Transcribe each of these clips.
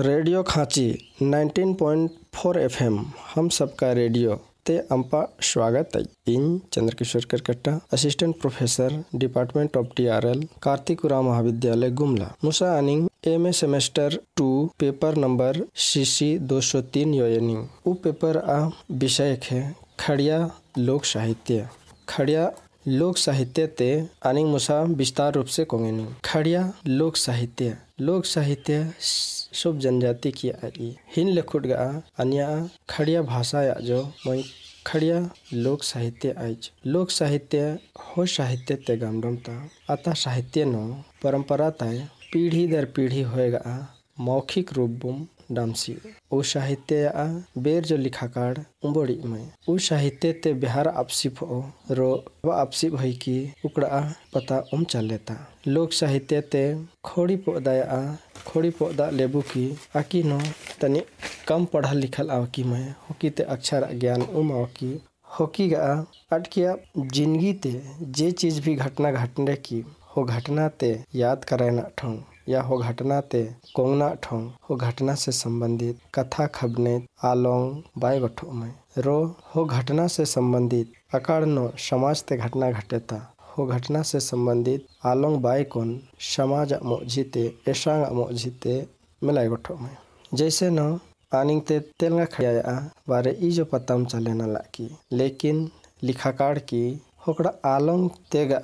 radio Khachi 19.4 M हम सबका radio ते अम्पा स्वागत है इन Chandrakishor Karkatta assistant professor department of DRL कार्तिकुरा महाविद्यालय गुमला मुसा अनिंग M A semester two paper number C C दो सौ तीन योनिंग वो पेपर आ विषय है खड़िया लोक साहित्य खड़िया लोक साहित्य ते अनिंग मुसा विस्तार रूप से कोंगे खड़िया लोक साहित्य लोक साहित्य सब जनजाति की आगे हिन लेखुट गा अन्य खड़िया भाषा या जो मई खड़िया लोक साहित्य आज लोक साहित्य हो साहित्य ते गमडम अतः साहित्य नो परंपरा तय पीढ़ी दर पीढ़ी होएगा मौखिक रूप बुम डामसी ओ साहित्य आ बेर जो लिखा कार्ड उमड़ी में ओ साहित्य ते बिहार आपसी फो रो व आपसिप है कि उकड़ा पता उम चल लेता लोक साहित्य ते खोड़ी पोदाया आ खोड़ी पोदा लेबू की आकी नो तनि कम पढ़ा लिखल की मैं होकी ते अक्षर ज्ञान उम की होकी गा अटकिया जिंदगी ते जे चीज भी घटना घटने की हो घटना ते याद कराए ठाऊं या कोंगना ठोंग हो घटना से संबंधित कथा खबने आलोंग में रो हो घटना से संबंधित अकाड़नो समाज ते घटना घटेता हो घटना से संबंधित आलोंग बायकोन समाज अमोजिते एशांग अमोजिते मिलाय में जैसे न आनिंग ते तेलंगा खड़िया बारे ई जो पता हम चलेना लाकी लेकिन लिखाकार की होकड़ा आलोंग तेगा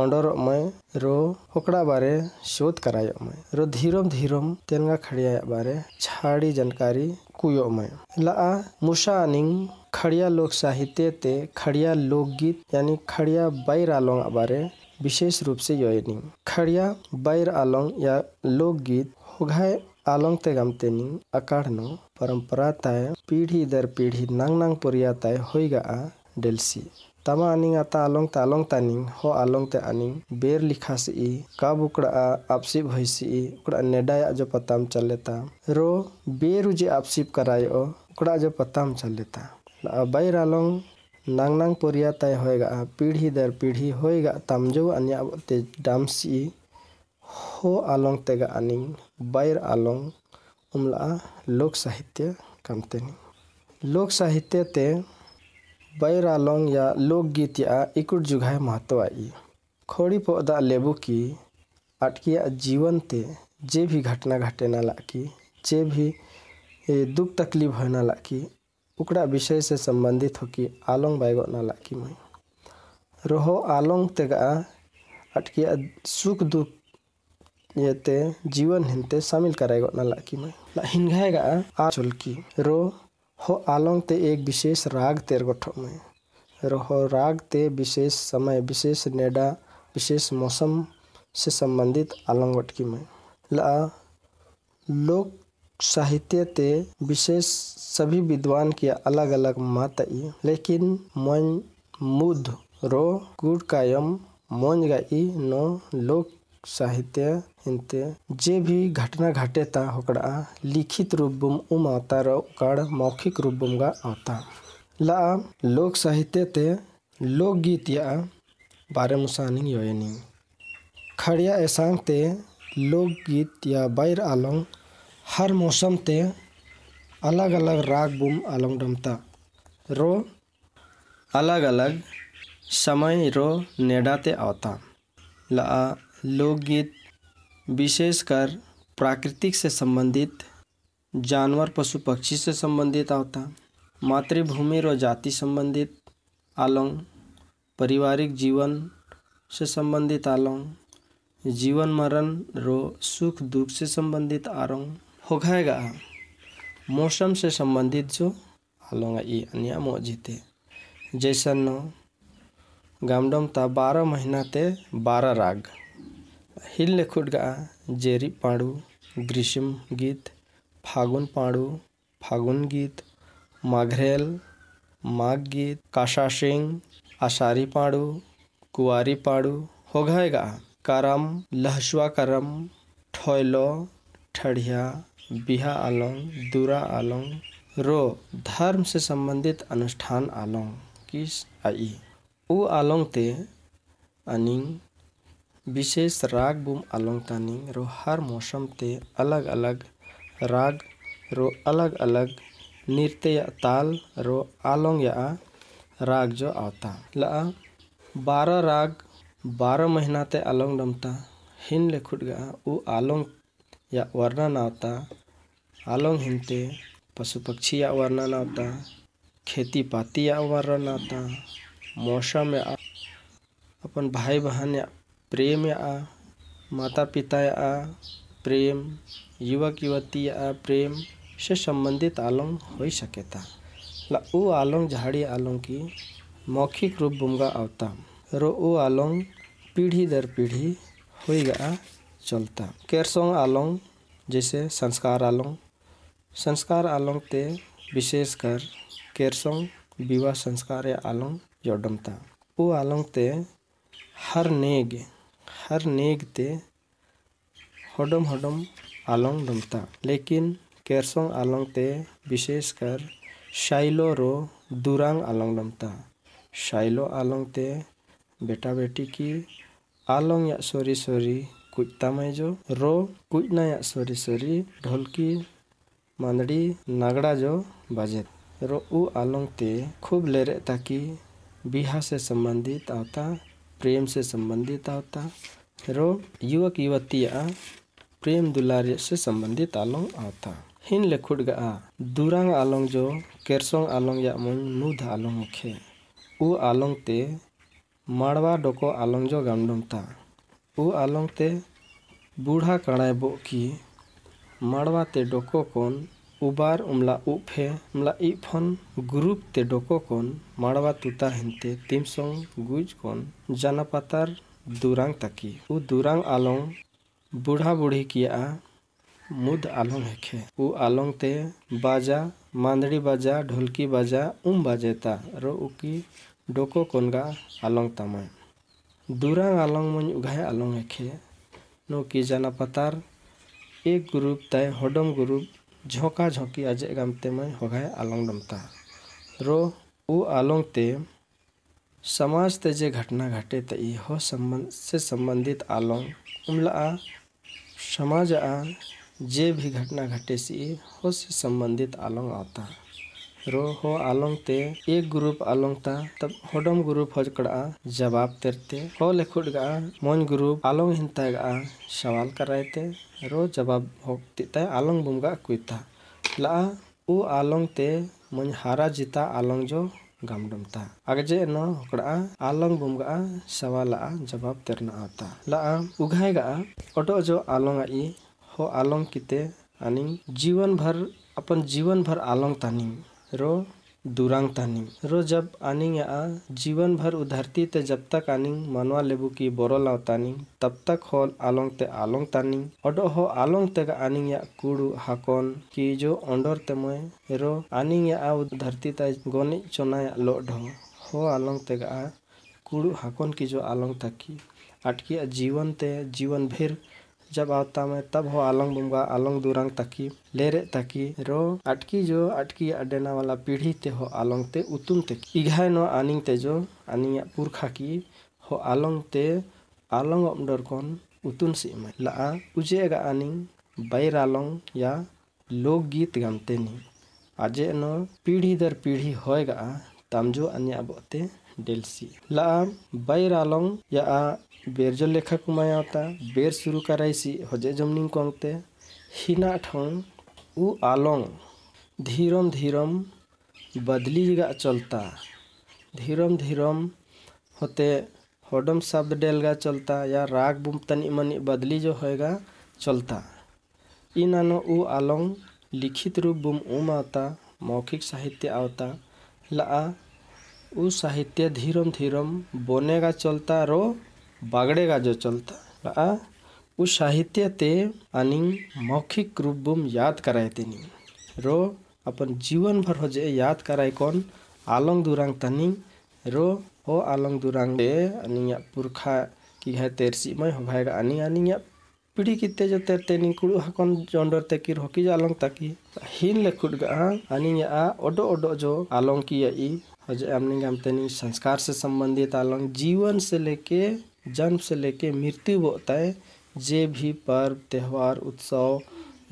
ᱚᱸᱰᱚᱨᱚᱜ ᱢᱟᱭ रो होकड़ा बारे शोध कराय मैं रो धीरम धीरम तेनगा खड़िया बारे छाड़ी जानकारी कुयो मैं ला मुशा निंग खड़िया लोक साहित्य ते खड़िया लोकगीत यानी खड़िया बैर आलोंग बारे विशेष रूप से योनिंग खड़िया बैर आलोंग या लोकगीत होघाय आलोंग ते गमते निंग अकाड़ नो परंपरा तय पीढ़ी दर पीढ़ी नांग नांग पुरिया तय होगा डेलसी तमा अनिंग आता along ता along तानिंग हो along ते अनिंग बेर लिखा सी कब उकड़ा आपसी भैसी उकड़ा नेडा जो पताम चल लेता रो बेरु जे आपसी कराय ओ उकड़ा जो पताम चल लेता बाई रालोंग नांग नांग पोरिया तय होएगा पीढ़ी दर पीढ़ी होएगा तमजो अन्य ते डाम सी हो आलोंग तेगा अनिंग बैर आलोंग उमला लोक साहित्य कमतेनी लोक साहित्य ते बैरालोंग या लोकगीत या इकुट जुगाए महत्व आई खोड़ी पौधा लेबू की अटकिया जीवन ते जे भी घटना घटे ना लाकी जे भी दुख तकलीफ हो ना लाकी उकड़ा विषय से संबंधित हो कि आलोंग बैगो ना लाकी मैं रोहो आलोंग तेगा अटकिया सुख दुख येते जीवन हिनते शामिल कराएगा ना लाकी मैं हिंगाएगा आ चुलकी रो हो आलोंग ते एक विशेष राग गठो में रहो राग ते विशेष समय विशेष नेडा विशेष मौसम से संबंधित आलोंग वटकी में ला लोक साहित्य ते विशेष सभी विद्वान के अलग अलग मत ई लेकिन मन मुद रो गुड़ कायम मोन गाई नो लोक साहित्य हिंते जे भी घटना घटे ओकड़ा लिखित रूप बुम उम आता और मौखिक रूप बुम गा आता ला लोक साहित्य ते लोकगीत या बारे मुसानी योयनी खड़िया ऐसांग ते लोकगीत या बैर आलोंग हर मौसम ते अलग अलग राग बुम आलोंग डमता रो अलग अलग समय रो नेडाते आता ला लोकगीत विशेषकर प्राकृतिक से संबंधित जानवर पशु पक्षी से संबंधित आता मातृभूमि और जाति संबंधित आलोंग पारिवारिक जीवन से संबंधित आलोंग जीवन मरण रो सुख दुख से संबंधित आलोंग हो गएगा मौसम से संबंधित जो आलोंग ये अन्य जैसा न गामडम ता बारह महीना ते बारह राग हिल लेखुट जेरी पाड़ू ग्रीष्म गीत फागुन पाड़ू फागुन गीत माघ्रेल माघ गीत काशा सिंह आषारी पाड़ू कुआरी पाड़ू हो गएगा करम लहसुआ करम ठोलो ठढ़िया बिहा आलोंग दूरा आलोंग रो धर्म से संबंधित अनुष्ठान आलोंग किस आई ऊ आलोंग ते अनिंग विशेष राग बुम अलंकानी रो हर मौसम ते अलग अलग राग रो अलग अलग नृत्य ताल रो आलोंग या राग जो आवता ला बारह राग बारह महीना ते आलोंग डमता हिन ले खुट गया उ आलोंग या वर्णन आता आलोंग हिनते पशु पक्षी या वर्णन आता खेती पाती या वर्णन आता मौसम या अपन भाई बहन या प्रेम आ माता पिता आ प्रेम युवक युवती आ प्रेम से संबंधित आलम हो सके था ला उ आलोंग झाड़ी आलोंग की मौखिक रूप बुमगा आवता रो उ आलोंग पीढ़ी दर पीढ़ी हो गया चलता केरसोंग आलोंग जैसे संस्कार आलोंग संस्कार आलोंग ते विशेषकर केरसोंग विवाह संस्कार आलोंग जोडमता ऊ आलोंग ते हर नेग हर ते हडम हडम आलोंग दमता लेकिन केरसोंग आलोंग ते विशेषकर शाइलो रो दुरांग आलोंग दमता शाइलो आलोंग ते बेटा बेटी की आलोंग या सोरी सॉरी कुछ तमय जो रो कुछ ना या सोरी सोरी ढोलकी मांदड़ी नगड़ा जो बजे रो उ आलोंग ते खूब लेरे ताकि बिहार से संबंधित आता प्रेम से संबंधित आवता रो युवक युवतिया प्रेम दुलार से संबंधित आलोंग आवता हिन लेखुट गा दुरांग आलोंग जो केरसोंग आलोंग या मुन नूध आलोंग मुखे उ आलोंग ते माड़वा डोको आलोंग जो था उ आलोंग ते बूढ़ा कड़ाई बो की माड़वा ते डोको कोन उबार उमला ᱩᱯᱷᱮ ᱩᱢᱞᱟ ᱤᱯᱷᱚᱱ ग्रुप ते डोको ᱠᱚᱱ माड़वा तुता हिंते तिमसोंग गुज कोन जनापतार दुरांग तकी उ दुरांग आलोंग बुढ़ा बुढ़ी किया मुद आलोंग हेखे उ आलोंग ते बाजा मांदड़ी बाजा ढोलकी बाजा उम बाजेता रो उकी डोको कोनगा आलोंग तमय दुरांग आलोंग मन उगाहे आलोंग हेखे नो की जनापतार एक ग्रुप तय होडम ग्रुप ᱡᱷᱚᱠᱟ ᱡᱷᱚᱠᱤ ᱟᱡᱮ ᱜᱟᱢᱛᱮ ᱢᱟᱭ ᱦᱚᱜᱟᱭ आलोंग डमता रो उ आलोंग ते समाज ते जे घटना घटे ते ई हो संबंध से संबंधित आलोंग उमला आ समाज आ जे भी घटना घटे सी हो से संबंधित आलोंग आता ᱨᱚᱦᱚ ᱟᱞᱚᱝ ᱛᱮ ᱮᱠ ग्रुप ᱟᱞᱚᱝ ᱛᱟ तब होडम ग्रुप हज कड़ा जवाब तेरते हो लेखुड गा मोन ग्रुप आलोंग हिंता गा सवाल कर करायते रो जवाब हो होते आलोंग बुमगा कुता ला उ आलोंग ते मोन हारा जीता आलोंग जो गमडमता जे न होकड़ा आलोंग बुमगा सवाल आ जवाब तेरना आता ला उघाय गा ऑटो जो आलोंग आई हो आलोंग किते अनि जीवन भर अपन जीवन भर आलोंग तानी रो दुरांग तानी रो जब आनी आ जीवन भर उधरती ते जब तक आनी मनवा लेबू की बोरो लाव तानी तब तक हो आलोंग ते आलोंग तानी ओडो हो आलोंग ते आनिंग या कुड़ू हाकोन की जो ओंडोर ते मोए रो आनी या आ धरती ता गोने चोना या लोड हो हो आलोंग ते आ कुड़ू हाकोन की जो आलोंग तकी अटकी जीवन ते जीवन भर जब आता मैं तब हो आलंग बुमगा आलंग दुरंग तकी लेरे तकी रो अटकी जो अटकी अडेना वाला पीढ़ी ते हो आलंग ते उतुम ते इघाय नो आनिंग ते जो आनिया पुरखा की हो आलंग ते आलंग अमडर कौन उतुन से मैं ला उजेगा आनिंग बैर आलंग या लोकगीत गमते नहीं अजे नो पीढ़ी दर पीढ़ी होएगा तमजो अन्य अबते डेल सी लाम बाय रालोंग या बेर जो लेखा कुमाया होता बेर शुरू कराई सी होजे जमनी को अंते हिना ठों उ आलोंग धीरम धीरम बदली जगा चलता धीरम धीरम होते होडम शब्द डेलगा चलता या राग बुमतनी मनी बदली जो होएगा चलता इनानो उ आलोंग लिखित रूप बुम उमाता मौखिक साहित्य आवता लाआ वो साहित्य धीरम धीरम बनेगा चलता रो बागड़ेगा जो चलता आ वो साहित्य ते अनिंग मौखिक रूप बुम याद कराए तेनी रो अपन जीवन भर हो जे याद कराए कौन आलंग दुरांग तनिंग रो हो आलंग दुरांग दे अनिंग पुरखा की है तेरसी मैं हो भाई भाएगा अनिंग अनिंग पीढ़ी कितने जो तेरते निंग कुड़ू हकन जोंडर ते की रोकी जालंग आलोंग तकी हिन ले कुड़ गा कुड़गा अनिंग आ ओडो ओडो जो आलंग की या ई हमने संस्कार से संबंधित आलोंग जीवन से लेके जन्म से लेके मृत्यु होता है जे भी पर्व त्यौहार उत्सव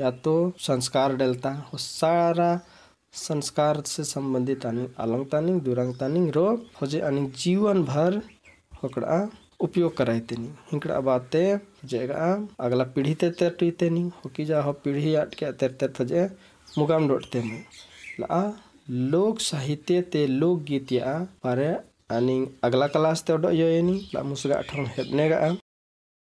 या तो संस्कार डलता है वो सारा संस्कार से संबंधित अलंग तानिंग दुरंग तानिंग रो होजे अन जीवन भर होकड़ा उपयोग कराते नहीं हिंकड़ा बाते जेगा अगला पीढ़ी ते तेरटी तेनी होकी जा हो पीढ़ी आट के तेर तेर थजे मुकाम डोटते नहीं ला लोक साहित्य ते लोक गीत या पारे aning agla kelas te odok yo ini la musga thong hebne ga